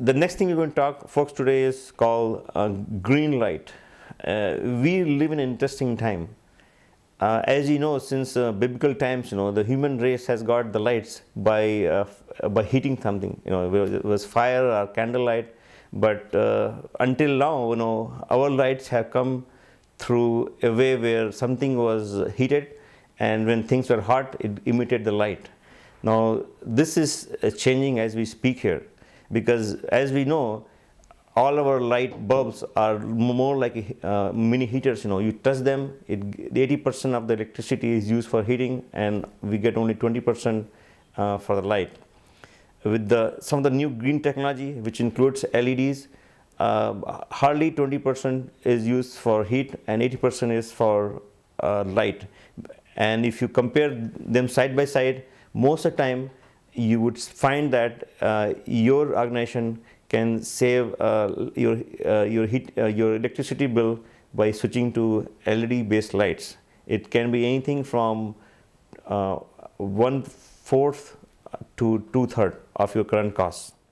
The next thing we're going to talk, folks, today is called uh, green light. Uh, we live in an interesting time. Uh, as you know, since uh, biblical times, you know, the human race has got the lights by uh, by heating something. You know, it was fire or candlelight, but uh, until now, you know, our lights have come through a way where something was heated, and when things were hot, it emitted the light. Now, this is changing as we speak here because as we know, all our light bulbs are more like uh, mini heaters you know you touch them 80% of the electricity is used for heating and we get only 20% uh, for the light with the some of the new green technology which includes LEDs uh, hardly 20% is used for heat and 80% is for uh, light and if you compare them side by side most of the time you would find that uh, your organization can save uh, your uh, your heat uh, your electricity bill by switching to LED based lights. It can be anything from uh, one fourth to two third of your current costs.